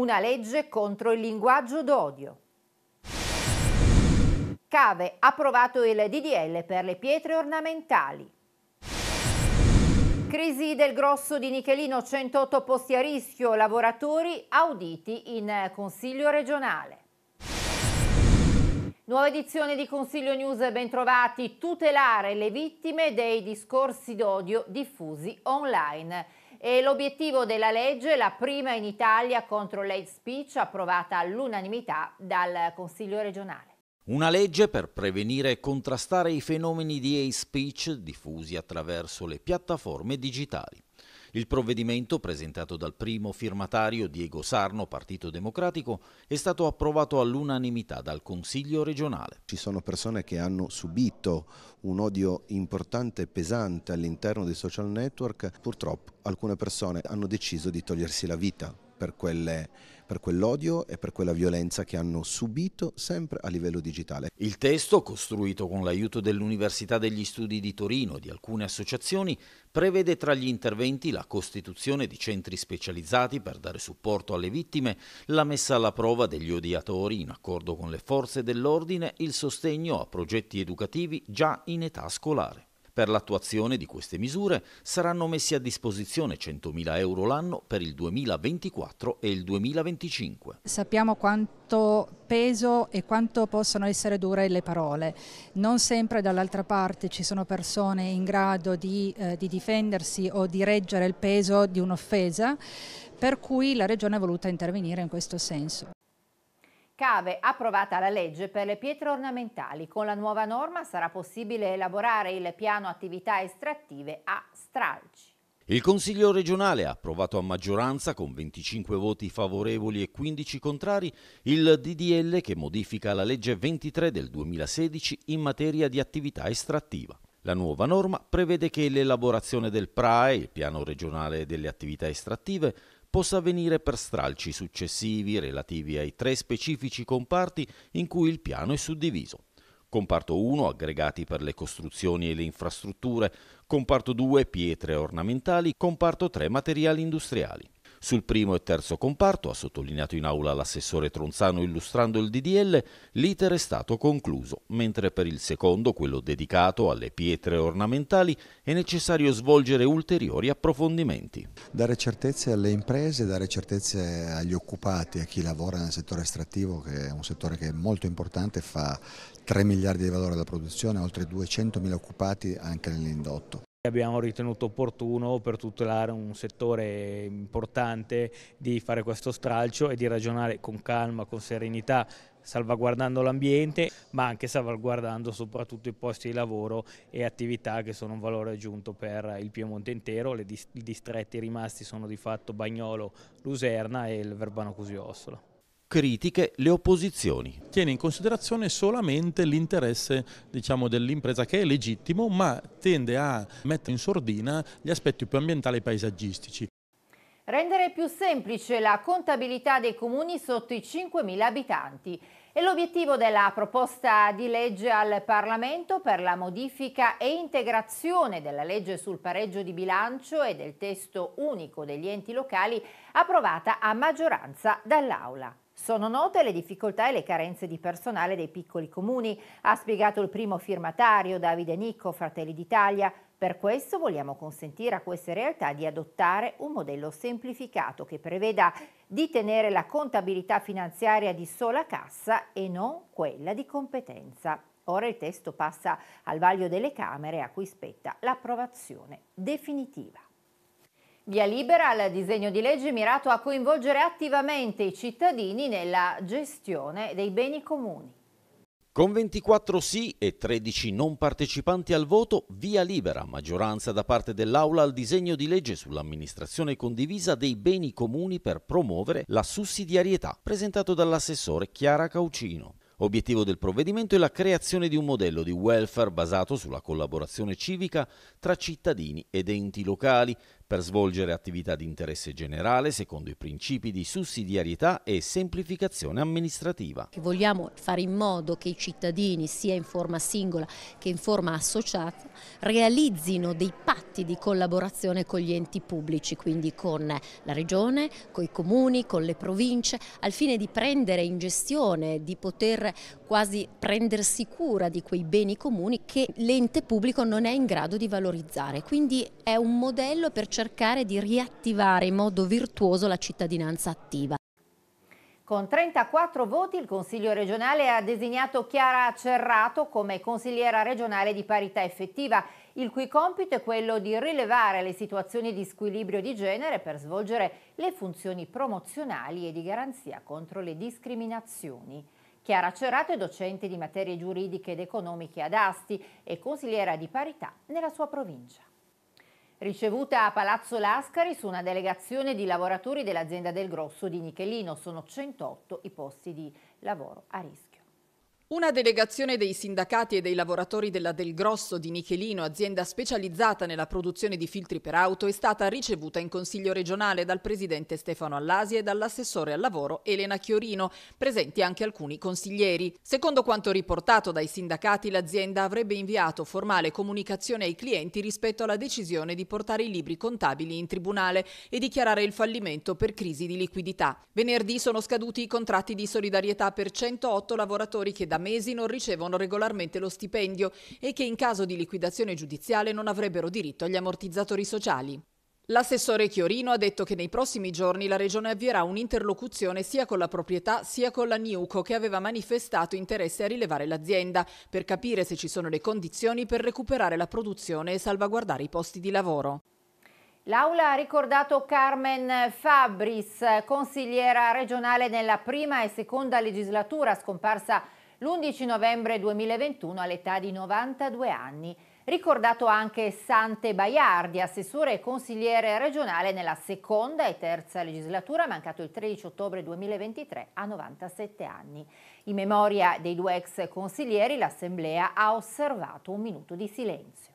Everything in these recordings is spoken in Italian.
una legge contro il linguaggio d'odio. Cave approvato il DDL per le pietre ornamentali. Crisi del grosso di Nichelino, 108 posti a rischio, lavoratori auditi in Consiglio regionale. Nuova edizione di Consiglio News, bentrovati, tutelare le vittime dei discorsi d'odio diffusi online. E l'obiettivo della legge, la prima in Italia contro l'hate speech, approvata all'unanimità dal Consiglio regionale. Una legge per prevenire e contrastare i fenomeni di hate speech diffusi attraverso le piattaforme digitali. Il provvedimento, presentato dal primo firmatario Diego Sarno, Partito Democratico, è stato approvato all'unanimità dal Consiglio regionale. Ci sono persone che hanno subito un odio importante e pesante all'interno dei social network. Purtroppo alcune persone hanno deciso di togliersi la vita per, quelle, per quell'odio e per quella violenza che hanno subito sempre a livello digitale. Il testo, costruito con l'aiuto dell'Università degli Studi di Torino e di alcune associazioni, prevede tra gli interventi la costituzione di centri specializzati per dare supporto alle vittime, la messa alla prova degli odiatori in accordo con le forze dell'ordine, il sostegno a progetti educativi già in età scolare. Per l'attuazione di queste misure saranno messi a disposizione 100.000 euro l'anno per il 2024 e il 2025. Sappiamo quanto peso e quanto possono essere dure le parole. Non sempre dall'altra parte ci sono persone in grado di, eh, di difendersi o di reggere il peso di un'offesa, per cui la Regione è voluta intervenire in questo senso. Cave approvata la legge per le pietre ornamentali. Con la nuova norma sarà possibile elaborare il piano attività estrattive a stralci. Il Consiglio regionale ha approvato a maggioranza, con 25 voti favorevoli e 15 contrari, il DDL che modifica la legge 23 del 2016 in materia di attività estrattiva. La nuova norma prevede che l'elaborazione del PRAE, il piano regionale delle attività estrattive, possa avvenire per stralci successivi relativi ai tre specifici comparti in cui il piano è suddiviso. Comparto 1 aggregati per le costruzioni e le infrastrutture, comparto 2 pietre ornamentali, comparto 3 materiali industriali. Sul primo e terzo comparto, ha sottolineato in aula l'assessore Tronzano illustrando il DDL, l'iter è stato concluso, mentre per il secondo, quello dedicato alle pietre ornamentali, è necessario svolgere ulteriori approfondimenti. Dare certezze alle imprese, dare certezze agli occupati, a chi lavora nel settore estrattivo, che è un settore che è molto importante, fa 3 miliardi di valore alla produzione, oltre 200 mila occupati anche nell'indotto. Abbiamo ritenuto opportuno per tutelare un settore importante di fare questo stralcio e di ragionare con calma, con serenità, salvaguardando l'ambiente ma anche salvaguardando soprattutto i posti di lavoro e attività che sono un valore aggiunto per il Piemonte intero. I distretti rimasti sono di fatto Bagnolo, Luserna e il Verbano Cusiossolo critiche le opposizioni. Tiene in considerazione solamente l'interesse diciamo, dell'impresa che è legittimo ma tende a mettere in sordina gli aspetti più ambientali e paesaggistici. Rendere più semplice la contabilità dei comuni sotto i 5.000 abitanti è l'obiettivo della proposta di legge al Parlamento per la modifica e integrazione della legge sul pareggio di bilancio e del testo unico degli enti locali approvata a maggioranza dall'Aula. Sono note le difficoltà e le carenze di personale dei piccoli comuni, ha spiegato il primo firmatario Davide Nicco, Fratelli d'Italia. Per questo vogliamo consentire a queste realtà di adottare un modello semplificato che preveda di tenere la contabilità finanziaria di sola cassa e non quella di competenza. Ora il testo passa al vaglio delle Camere a cui spetta l'approvazione definitiva. Via libera al disegno di legge mirato a coinvolgere attivamente i cittadini nella gestione dei beni comuni. Con 24 sì e 13 non partecipanti al voto, via libera maggioranza da parte dell'Aula al disegno di legge sull'amministrazione condivisa dei beni comuni per promuovere la sussidiarietà, presentato dall'assessore Chiara Caucino. Obiettivo del provvedimento è la creazione di un modello di welfare basato sulla collaborazione civica tra cittadini ed enti locali, per svolgere attività di interesse generale secondo i principi di sussidiarietà e semplificazione amministrativa. Vogliamo fare in modo che i cittadini, sia in forma singola che in forma associata, realizzino dei patti di collaborazione con gli enti pubblici, quindi con la regione, con i comuni, con le province, al fine di prendere in gestione, di poter quasi prendersi cura di quei beni comuni che l'ente pubblico non è in grado di valorizzare. Quindi è un modello per cercare cercare di riattivare in modo virtuoso la cittadinanza attiva. Con 34 voti il Consiglio regionale ha designato Chiara Cerrato come consigliera regionale di parità effettiva, il cui compito è quello di rilevare le situazioni di squilibrio di genere per svolgere le funzioni promozionali e di garanzia contro le discriminazioni. Chiara Cerrato è docente di materie giuridiche ed economiche ad Asti e consigliera di parità nella sua provincia. Ricevuta a Palazzo Lascari su una delegazione di lavoratori dell'azienda del Grosso di Nichelino, sono 108 i posti di lavoro a rischio. Una delegazione dei sindacati e dei lavoratori della Del Grosso di Nichelino, azienda specializzata nella produzione di filtri per auto, è stata ricevuta in Consiglio regionale dal presidente Stefano Allasi e dall'assessore al lavoro Elena Chiorino, presenti anche alcuni consiglieri. Secondo quanto riportato dai sindacati, l'azienda avrebbe inviato formale comunicazione ai clienti rispetto alla decisione di portare i libri contabili in tribunale e dichiarare il fallimento per crisi di liquidità. Venerdì sono scaduti i contratti di solidarietà per 108 lavoratori che da mesi non ricevono regolarmente lo stipendio e che in caso di liquidazione giudiziale non avrebbero diritto agli ammortizzatori sociali. L'assessore Chiorino ha detto che nei prossimi giorni la Regione avvierà un'interlocuzione sia con la proprietà sia con la Niuco che aveva manifestato interesse a rilevare l'azienda per capire se ci sono le condizioni per recuperare la produzione e salvaguardare i posti di lavoro. L'Aula ha ricordato Carmen Fabris, consigliera regionale nella prima e seconda legislatura scomparsa l'11 novembre 2021 all'età di 92 anni. Ricordato anche Sante Baiardi, assessore e consigliere regionale nella seconda e terza legislatura, mancato il 13 ottobre 2023 a 97 anni. In memoria dei due ex consiglieri, l'Assemblea ha osservato un minuto di silenzio.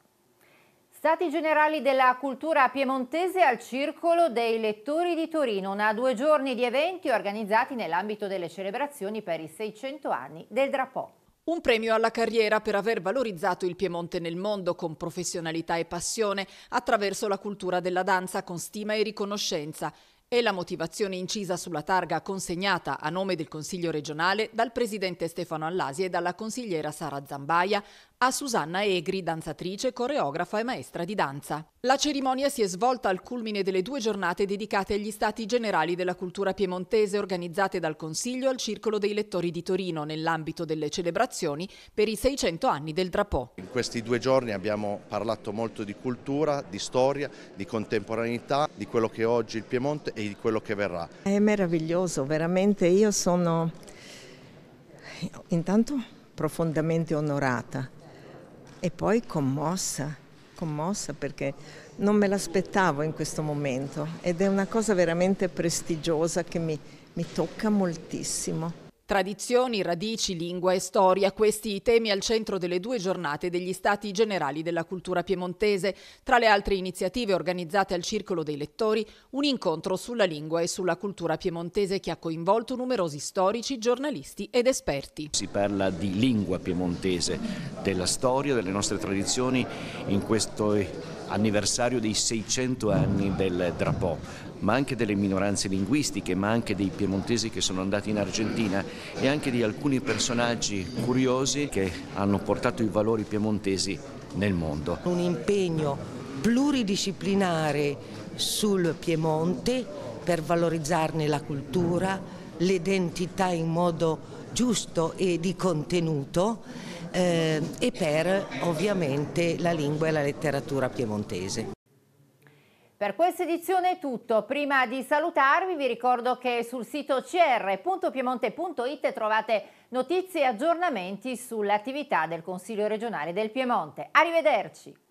Stati Generali della Cultura Piemontese al Circolo dei Lettori di Torino, una due giorni di eventi organizzati nell'ambito delle celebrazioni per i 600 anni del Drapò. Un premio alla carriera per aver valorizzato il Piemonte nel mondo con professionalità e passione attraverso la cultura della danza con stima e riconoscenza È la motivazione incisa sulla targa consegnata a nome del Consiglio regionale dal presidente Stefano Allasi e dalla consigliera Sara Zambaia a Susanna Egri, danzatrice, coreografa e maestra di danza. La cerimonia si è svolta al culmine delle due giornate dedicate agli Stati Generali della Cultura Piemontese organizzate dal Consiglio al Circolo dei Lettori di Torino nell'ambito delle celebrazioni per i 600 anni del Drapò. In questi due giorni abbiamo parlato molto di cultura, di storia, di contemporaneità, di quello che è oggi il Piemonte e di quello che verrà. È meraviglioso, veramente io sono intanto profondamente onorata e poi commossa, commossa perché non me l'aspettavo in questo momento ed è una cosa veramente prestigiosa che mi, mi tocca moltissimo. Tradizioni, radici, lingua e storia, questi i temi al centro delle due giornate degli Stati Generali della Cultura Piemontese. Tra le altre iniziative organizzate al Circolo dei Lettori, un incontro sulla lingua e sulla cultura piemontese che ha coinvolto numerosi storici, giornalisti ed esperti. Si parla di lingua piemontese, della storia, delle nostre tradizioni in questo anniversario dei 600 anni del Drapò, ma anche delle minoranze linguistiche, ma anche dei piemontesi che sono andati in Argentina e anche di alcuni personaggi curiosi che hanno portato i valori piemontesi nel mondo. Un impegno pluridisciplinare sul Piemonte per valorizzarne la cultura, l'identità in modo giusto e di contenuto eh, e per ovviamente la lingua e la letteratura piemontese. Per questa edizione è tutto. Prima di salutarvi vi ricordo che sul sito cr.piemonte.it trovate notizie e aggiornamenti sull'attività del Consiglio regionale del Piemonte. Arrivederci!